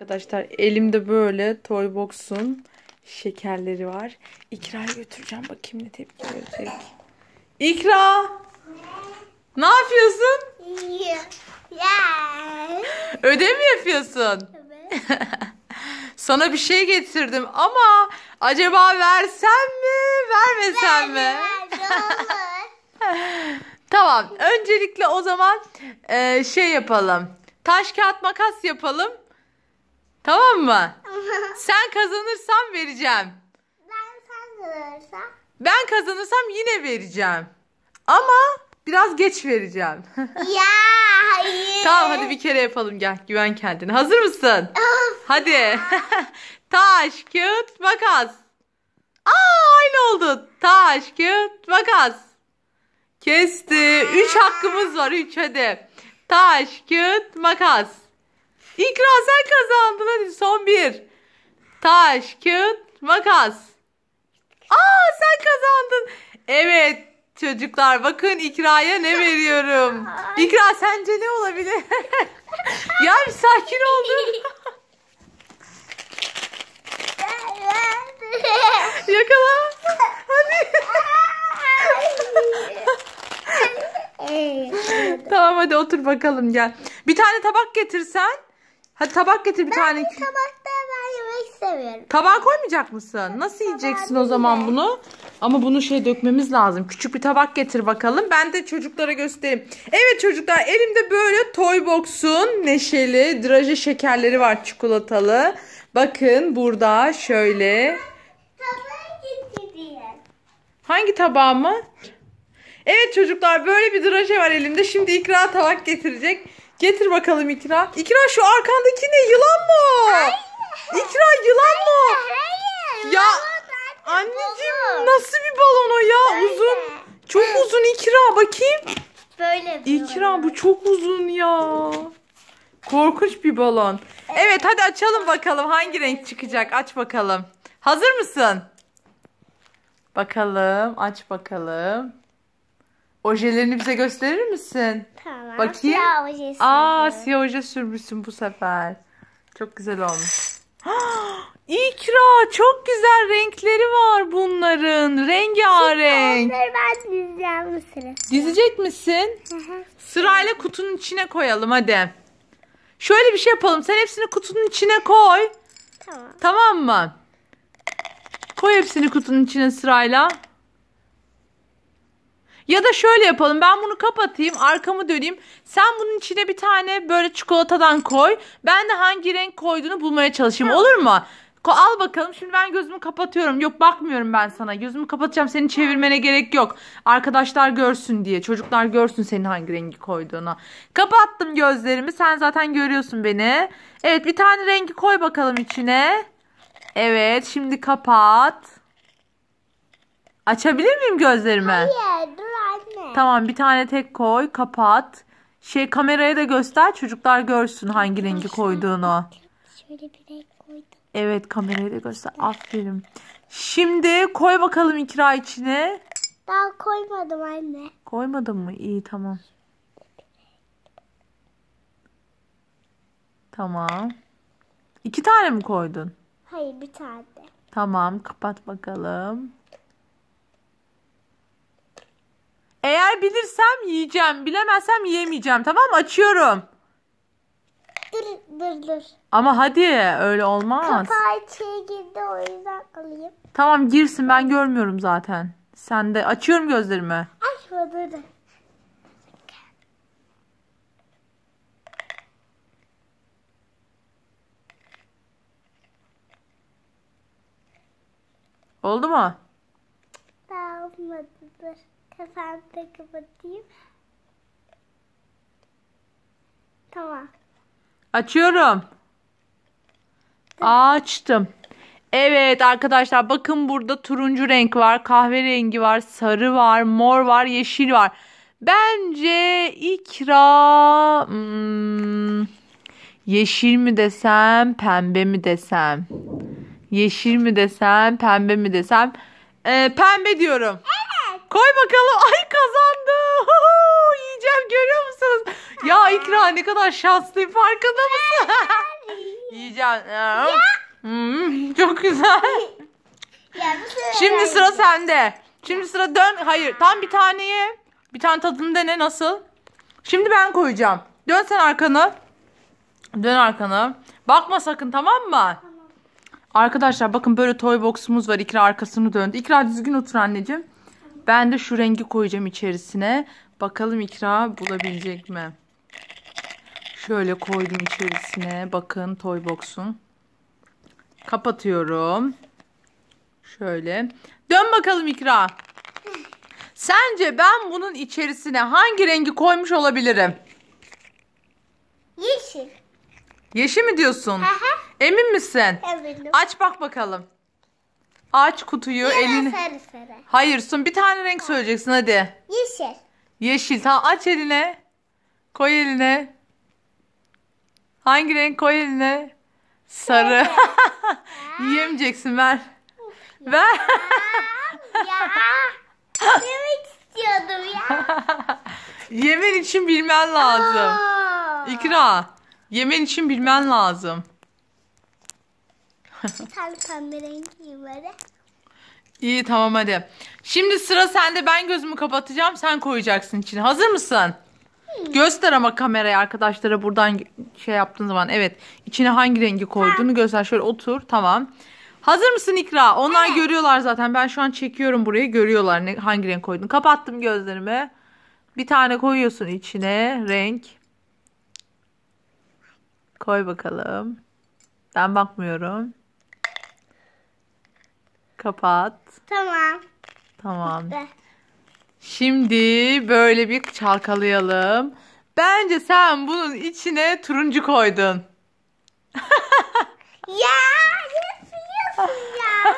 Arkadaşlar elimde böyle Toybox'un şekerleri var. İkra'ya götüreceğim. Bakayım ne tepki verecek. İkra! Ne Ne yapıyorsun? Ödev mi yapıyorsun? Sana bir şey getirdim ama acaba versem mi, vermesem mi? tamam. Öncelikle o zaman e, şey yapalım. Taş kağıt makas yapalım. Tamam mı? Sen kazanırsam vereceğim. Ben kazanırsam? Ben kazanırsam yine vereceğim. Ama biraz geç vereceğim. ya hayır. Tamam hadi bir kere yapalım gel. Güven kendine. Hazır mısın? hadi. Taş, kağıt, makas. Aa aynı oldu. Taş, kağıt, makas. Kesti. Üç hakkımız var. Üç hadi. Taş, kağıt, makas. İkra sen kazandın hadi son bir. Taş, kağıt, makas. Aa sen kazandın. Evet çocuklar bakın ikraya ne veriyorum. İkra sence ne olabilir? ya bir sakin oldun. Yakala. Hadi. tamam hadi otur bakalım gel. Bir tane tabak getirsen. Hadi tabak getir bir tane. Ben tabakta ben yemek seviyorum. Tabağa koymayacak mısın? Nasıl Tabağı yiyeceksin o zaman bunu? Ama bunu şey dökmemiz lazım. Küçük bir tabak getir bakalım. Ben de çocuklara göstereyim. Evet çocuklar elimde böyle Toy Box'un neşeli draje şekerleri var çikolatalı. Bakın burada şöyle. Hangi tabağı mı? Evet çocuklar böyle bir draje var elimde. Şimdi ikra tabak getirecek. Getir bakalım İkra. İkra şu arkandaki ne? Yılan mı? Hayır. İkra yılan mı? Hayır. Ya anneciğim balon. nasıl bir balon o ya? Böyle. Uzun. Çok uzun İkra bakayım. Böyle bir İkra balon. bu çok uzun ya. Korkunç bir balon. Evet. evet hadi açalım bakalım hangi renk çıkacak. Aç bakalım. Hazır mısın? Bakalım aç bakalım. Ojelerini bize gösterir misin? Tamam. Bakayım. Siyah oje sürmüşsün. Aa siyah oje sürmüşsün bu sefer. Çok güzel olmuş. İkra çok güzel renkleri var bunların. Rengarenk. Onları ben dizeceğim bu sırasıyla. Dizecek misin? Hı hı. Sırayla kutunun içine koyalım hadi. Şöyle bir şey yapalım. Sen hepsini kutunun içine koy. Tamam. Tamam mı? Koy hepsini kutunun içine sırayla. Ya da şöyle yapalım. Ben bunu kapatayım. Arkamı döneyim. Sen bunun içine bir tane böyle çikolatadan koy. Ben de hangi renk koyduğunu bulmaya çalışayım. Olur mu? Al bakalım. Şimdi ben gözümü kapatıyorum. Yok bakmıyorum ben sana. Gözümü kapatacağım. Seni çevirmene gerek yok. Arkadaşlar görsün diye. Çocuklar görsün senin hangi rengi koyduğunu. Kapattım gözlerimi. Sen zaten görüyorsun beni. Evet bir tane rengi koy bakalım içine. Evet şimdi kapat. Açabilir miyim gözlerimi? Hayır dur anne. Tamam bir tane tek koy kapat. Şey kameraya da göster çocuklar görsün hangi rengi koyduğunu. Şöyle bir renk koydum. Evet kameraya da göster. Aferin. Şimdi koy bakalım ikra içine. Daha koymadım anne. Koymadın mı? İyi tamam. Tamam. İki tane mi koydun? Hayır bir tane. Tamam kapat bakalım. Eğer bilirsem yiyeceğim. Bilemezsem yiyemeyeceğim. Tamam Açıyorum. Dur dur dur. Ama hadi öyle olmaz. Kapağı içeri girdi o yüzden alayım. Tamam girsin ben görmüyorum zaten. Sen de açıyorum gözlerimi. Açma dur. Oldu mu? Daha olmadı dur. Efendim de kapatayım. Tamam. Açıyorum. Açtım. Evet arkadaşlar bakın burada turuncu renk var, kahverengi var, sarı var, mor var, yeşil var. Bence ikra hmm, yeşil mi desem, pembe mi desem? Yeşil mi desem, pembe mi desem? Ee, pembe diyorum. Evet. Koy bakalım. Ay kazandı. Yiyeceğim görüyor musunuz? Ya İkra ne kadar şanslıyım farkında mısın? Yiyeceğim. Hmm, çok güzel. Şimdi sıra sende. Şimdi sıra dön. Hayır tam bir taneye. Bir tane tadını dene nasıl? Şimdi ben koyacağım. Dön sen arkana. Dön arkana. Bakma sakın tamam mı? Arkadaşlar bakın böyle toy box'umuz var. İkra arkasını döndü. İkra düzgün otur anneciğim. Ben de şu rengi koyacağım içerisine. Bakalım ikra bulabilecek mi? Şöyle koydum içerisine. Bakın toy box'un. Kapatıyorum. Şöyle. Dön bakalım ikra. Sence ben bunun içerisine hangi rengi koymuş olabilirim? Yeşil. Yeşil mi diyorsun? Emin misin? Eminim. Aç bak bakalım. Aç kutuyu Yine elini. sarı Hayır Sun bir tane renk söyleyeceksin hadi. Yeşil. Yeşil. Tamam aç eline. Koy eline. Hangi renk koy eline? Sarı. Yiyemeyeceksin ver. Ver. Ya. Yemek istiyordum ya. Yemen için bilmen lazım. Aa. İkra. Yemen için bilmen lazım. Tam pembe renkliyim böyle. İyi tamam hadi. Şimdi sıra sende ben gözümü kapatacağım sen koyacaksın içine. Hazır mısın? Hmm. Göster ama kameraya arkadaşlara buradan şey yaptığın zaman. Evet içine hangi rengi koyduğunu göster. Şöyle otur tamam. Hazır mısın İkra? Onlar evet. görüyorlar zaten. Ben şu an çekiyorum burayı Görüyorlar ne, hangi renk koydun. Kapattım gözlerimi. Bir tane koyuyorsun içine renk. Koy bakalım. Ben bakmıyorum. Kapat. Tamam. Tamam. Şimdi böyle bir çalkalayalım. Bence sen bunun içine turuncu koydun. ya nasıl ya?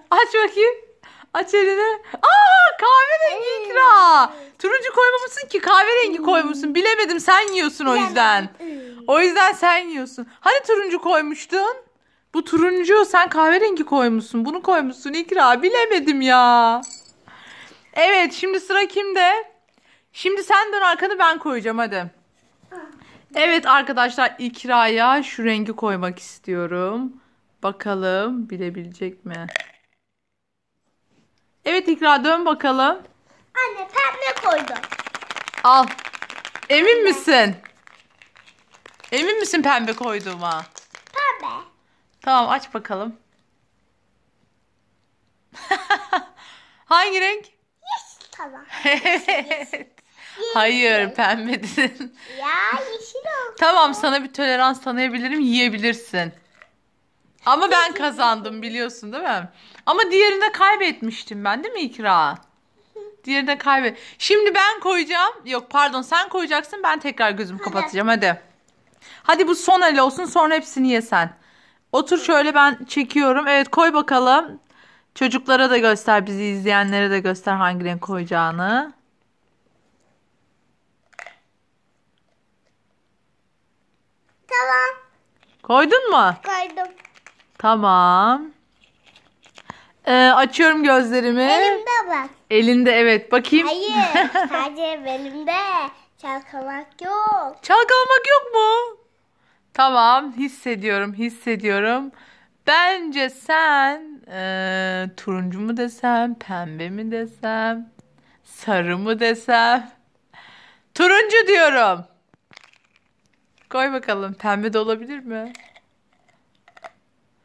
Aç bakayım. Aç elini. Aa kahverengi ikra. Turuncu koymamışsın ki kahverengi koymuşsun. Bilemedim sen yiyorsun o yüzden. O yüzden sen yiyorsun. Hani turuncu koymuştun? Bu turuncu sen kahverengi koymuşsun. Bunu koymuşsun ikra Bilemedim ya. Evet şimdi sıra kimde? Şimdi sen dön arkanı ben koyacağım hadi. Evet arkadaşlar ikraya şu rengi koymak istiyorum. Bakalım bilebilecek mi? Evet ikra dön bakalım. Anne pembe koydum. Al. Emin misin? Emin misin pembe koyduğuma? Tamam aç bakalım. Hangi renk? Yeşil tamam. evet. Hayır pembe dedin. Ya yeşil oldu. Tamam sana bir tolerans tanıyabilirim yiyebilirsin. Ama ben kazandım biliyorsun değil mi? Ama diğerinde kaybetmiştim ben değil mi İkra? Diğerinde kaybet. Şimdi ben koyacağım. Yok pardon sen koyacaksın ben tekrar gözümü hadi. kapatacağım hadi. Hadi bu son el olsun sonra hepsini ye sen. Otur şöyle ben çekiyorum. Evet koy bakalım. Çocuklara da göster, bizi izleyenlere de göster hangi renk koyacağını. Tamam. Koydun mu? Koydum. Tamam. Ee, açıyorum gözlerimi. Elimde bak. Elinde evet. Bakayım. Hayır. Sadece elimde. Çalkalamak yok. Çalkalamak yok mu? Tamam hissediyorum hissediyorum. Bence sen e, turuncu mu desem, pembe mi desem, sarı mı desem? Turuncu diyorum. Koy bakalım pembe de olabilir mi?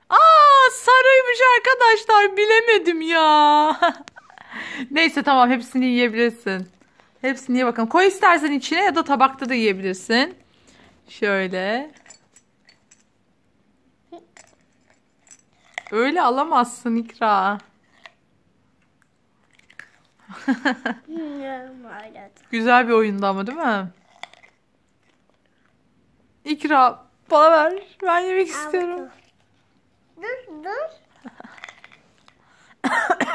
Aa sarıymış arkadaşlar bilemedim ya. Neyse tamam hepsini yiyebilirsin. Hepsini ye bakalım. Koy istersen içine ya da tabakta da yiyebilirsin. Şöyle. Öyle alamazsın ikra. Güzel bir oyundu ama değil mi? İkra bana ver. Ben yemek istiyorum. Dur dur.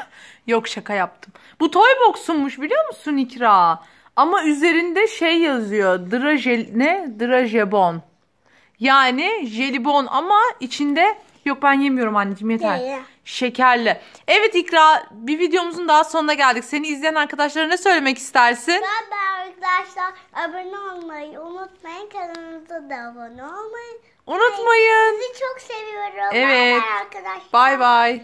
Yok şaka yaptım. Bu toy box'unmuş biliyor musun ikra? Ama üzerinde şey yazıyor. Draje ne? Drajebon. Yani jelibon ama içinde Yok ben yemiyorum anneciğim yeter. Şekerli. Evet İkra bir videomuzun daha sonuna geldik. Seni izleyen arkadaşlara ne söylemek istersin? Ben ben arkadaşlar abone olmayı unutmayın. Kanalımıza da abone olmayı. Unutmayın. Sizi çok seviyorum. Evet. Bay bay.